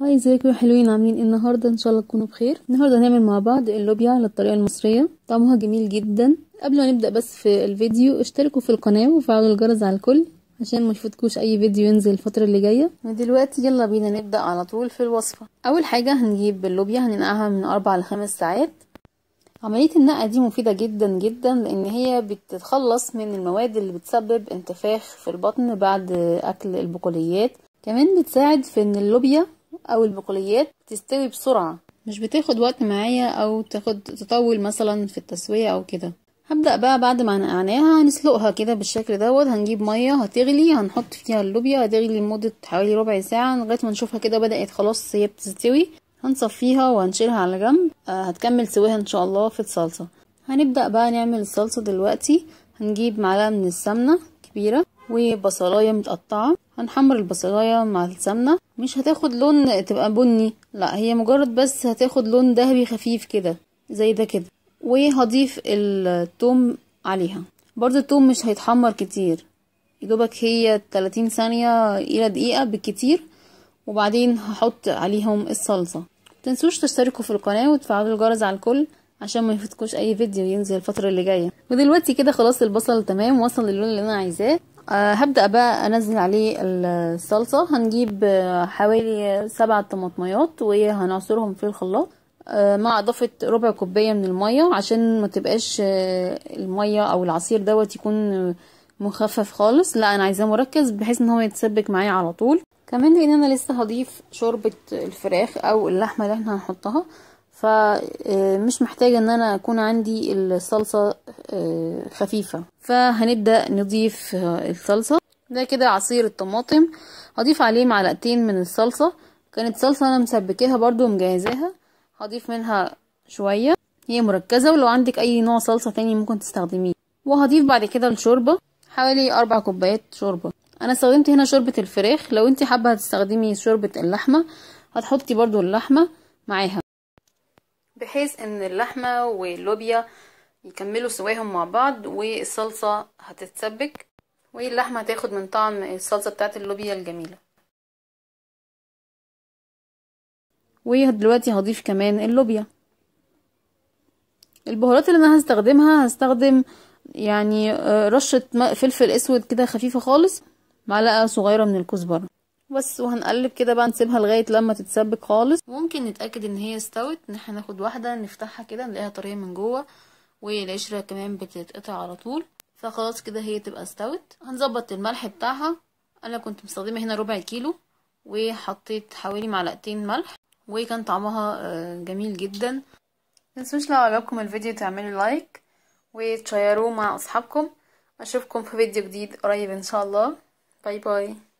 هاي ازيكم حلوين عاملين ايه النهارده ان شاء الله تكونوا بخير النهارده هنعمل مع بعض اللوبيا على الطريقه المصريه طعمها جميل جدا قبل ما نبدا بس في الفيديو اشتركوا في القناه وفعلوا الجرس على الكل عشان ما يفوتكوش اي فيديو ينزل الفتره اللي جايه ودلوقتي يلا بينا نبدا على طول في الوصفه اول حاجه هنجيب اللوبيا هننقعها من أربع لخمس ساعات عمليه النقع دي مفيده جدا جدا لان هي بتتخلص من المواد اللي بتسبب انتفاخ في البطن بعد اكل البقوليات كمان بتساعد في ان اللوبيا او البقوليات تستوي بسرعة مش بتاخد وقت معايا او تاخد تطول مثلا في التسوية او كده هبدأ بقى بعد ما نقعناها هنسلقها كده بالشكل دوت هنجيب مية هتغلي هنحط فيها اللوبيا هتغلي لمدة حوالي ربع ساعة لغاية ما نشوفها كده بدأت خلاص هي بتستوي هنصفيها وهنشيلها على جنب آه، هتكمل سواها ان شاء الله في الصلصة هنبدأ بقى نعمل الصلصة دلوقتي هنجيب معلقة من السمنة كبيرة وبصلاية متقطعة هنحمر البصلايه مع السمنه مش هتاخد لون تبقى بني لا هي مجرد بس هتاخد لون ذهبي خفيف كده زي ده كده وهضيف التوم عليها برضو التوم مش هيتحمر كتير يدوبك هي 30 ثانية الى دقيقة بالكتير وبعدين هحط عليهم الصلصة متنسوش تشتركوا في القناة وتفعلوا الجرس على الكل عشان ما يفوتكوش اي فيديو ينزل الفترة اللي جاية ودلوقتي كده خلاص البصل تمام وصل للون اللي انا عايزاه آه، هبدأ بقى انزل عليه الصلصة هنجيب آه، حوالي سبع طماطميات وهنعصرهم في الخلاط آه، مع اضافة ربع كوباية من المية عشان ما تبقاش المية او العصير دوت يكون مخفف خالص لا انا عايزاه مركز بحيث ان هو يتسبك معايا على طول كمان لان انا لسه هضيف شوربة الفراخ او اللحمة اللي احنا هنحطها فمش آه، محتاجة ان انا اكون عندي الصلصة آه، خفيفة فهنبدأ نضيف آه، الصلصة ده كده عصير الطماطم هضيف عليه معلقتين من الصلصة كانت صلصة انا مسبكاها برضو ومجهزاها هضيف منها شوية هي مركزة ولو عندك اي نوع صلصة تاني ممكن تستخدميه وهضيف بعد كده الشوربة حوالي اربع كوبايات شوربة انا استخدمت هنا شوربة الفراخ لو انت حابة هتستخدمي شوربة اللحمة هتحطي برضو اللحمة معاها بحيث ان اللحمة واللوبيا يكملوا سواهم مع بعض والصلصة هتتسبك واللحمة هتاخد من طعم الصلصة بتاعت اللوبيا الجميلة ودلوقتي هضيف كمان اللوبيا البهارات اللي انا هستخدمها هستخدم يعني آه، رشة فلفل اسود كده خفيفة خالص معلقة صغيرة من الكزبرة بس وهنقلب كده بقى نسيبها لغايه لما تتسبك خالص ممكن نتاكد ان هي استوت ان احنا ناخد واحده نفتحها كده نلاقيها طريه من جوه والعشره كمان بتتقطع على طول فخلاص كده هي تبقى استوت هنظبط الملح بتاعها انا كنت مستخدمه هنا ربع كيلو وحطيت حوالي معلقتين ملح وكان طعمها آه، جميل جدا متنسوش لو عجبكم الفيديو تعملوا لايك وتشيروه مع اصحابكم اشوفكم في فيديو جديد قريب ان شاء الله باي باي